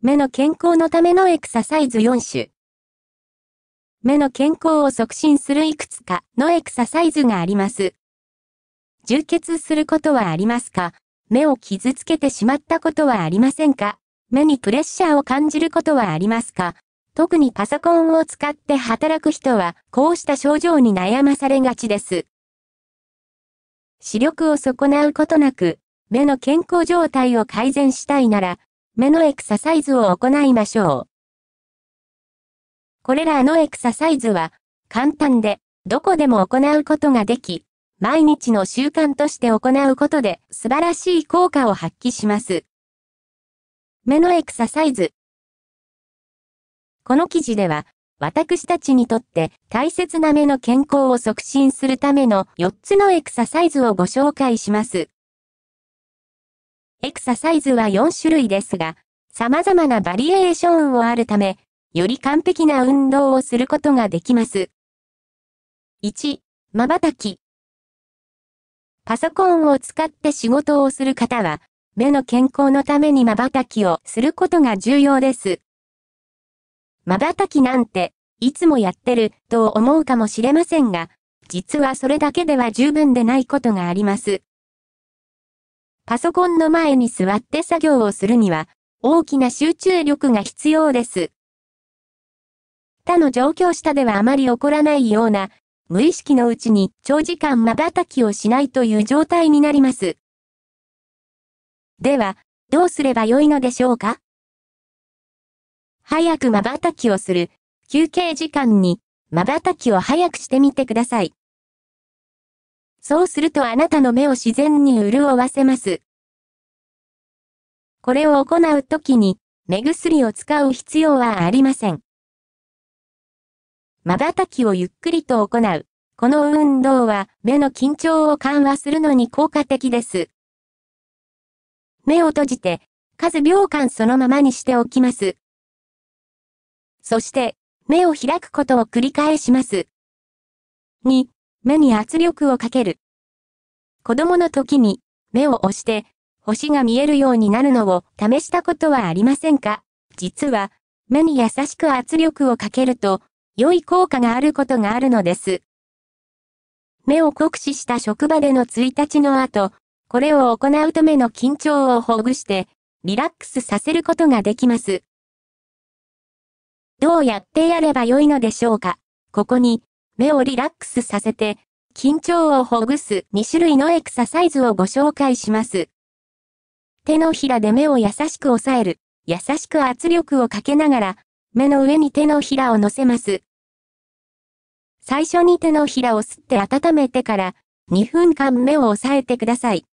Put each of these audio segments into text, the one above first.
目の健康のためのエクササイズ4種。目の健康を促進するいくつかのエクササイズがあります。充血することはありますか目を傷つけてしまったことはありませんか目にプレッシャーを感じることはありますか特にパソコンを使って働く人は、こうした症状に悩まされがちです。視力を損なうことなく、目の健康状態を改善したいなら、目のエクササイズを行いましょう。これらのエクササイズは、簡単で、どこでも行うことができ、毎日の習慣として行うことで素晴らしい効果を発揮します。目のエクササイズ。この記事では、私たちにとって大切な目の健康を促進するための4つのエクササイズをご紹介します。エクササイズは4種類ですが、様々なバリエーションをあるため、より完璧な運動をすることができます。1、瞬き。パソコンを使って仕事をする方は、目の健康のために瞬きをすることが重要です。瞬きなんて、いつもやってると思うかもしれませんが、実はそれだけでは十分でないことがあります。パソコンの前に座って作業をするには、大きな集中力が必要です。他の状況下ではあまり起こらないような、無意識のうちに長時間瞬きをしないという状態になります。では、どうすればよいのでしょうか早く瞬きをする、休憩時間に瞬きを早くしてみてください。そうするとあなたの目を自然に潤わせます。これを行うときに、目薬を使う必要はありません。瞬きをゆっくりと行う。この運動は目の緊張を緩和するのに効果的です。目を閉じて、数秒間そのままにしておきます。そして、目を開くことを繰り返します。2、目に圧力をかける。子供の時に、目を押して、星が見えるようになるのを試したことはありませんか実は、目に優しく圧力をかけると、良い効果があることがあるのです。目を酷使した職場での1日の後、これを行うための緊張をほぐして、リラックスさせることができます。どうやってやれば良いのでしょうかここに、目をリラックスさせて、緊張をほぐす2種類のエクササイズをご紹介します。手のひらで目を優しく押さえる。優しく圧力をかけながら、目の上に手のひらを乗せます。最初に手のひらを吸って温めてから、2分間目を押さえてください。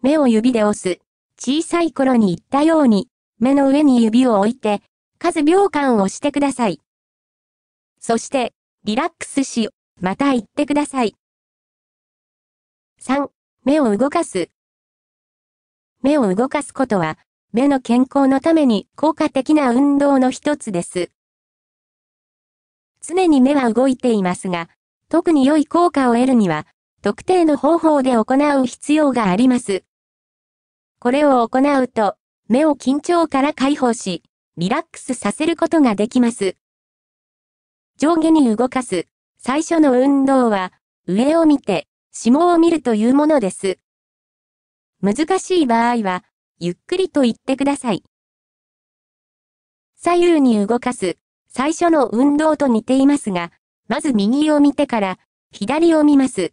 目を指で押す。小さい頃に言ったように、目の上に指を置いて、数秒間押してください。そして、リラックスし、また言ってください。3. 目を動かす。目を動かすことは、目の健康のために効果的な運動の一つです。常に目は動いていますが、特に良い効果を得るには、特定の方法で行う必要があります。これを行うと、目を緊張から解放し、リラックスさせることができます。上下に動かす。最初の運動は、上を見て、下を見るというものです。難しい場合は、ゆっくりと言ってください。左右に動かす、最初の運動と似ていますが、まず右を見てから、左を見ます。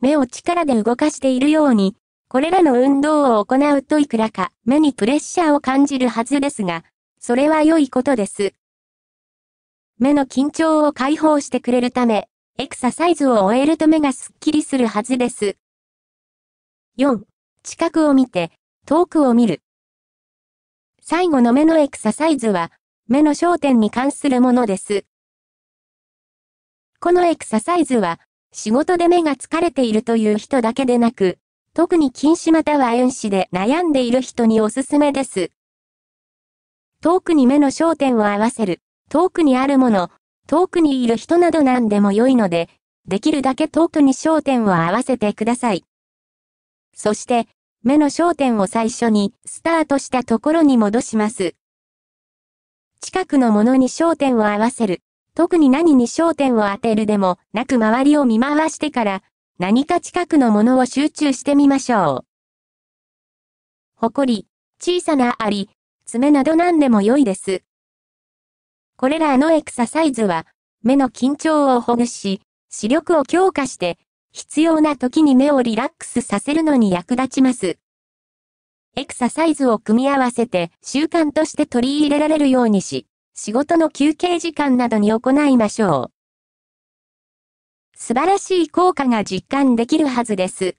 目を力で動かしているように、これらの運動を行うといくらか目にプレッシャーを感じるはずですが、それは良いことです。目の緊張を解放してくれるため、エクササイズを終えると目がスッキリするはずです。4、近くを見て、遠くを見る。最後の目のエクササイズは、目の焦点に関するものです。このエクササイズは、仕事で目が疲れているという人だけでなく、特に近視または遠視で悩んでいる人におすすめです。遠くに目の焦点を合わせる。遠くにあるもの、遠くにいる人など何でも良いので、できるだけ遠くに焦点を合わせてください。そして、目の焦点を最初にスタートしたところに戻します。近くのものに焦点を合わせる。特に何に焦点を当てるでもなく周りを見回してから何か近くのものを集中してみましょう。誇り、小さなあり、爪など何でも良いです。これらのエクササイズは、目の緊張をほぐし、視力を強化して、必要な時に目をリラックスさせるのに役立ちます。エクササイズを組み合わせて習慣として取り入れられるようにし、仕事の休憩時間などに行いましょう。素晴らしい効果が実感できるはずです。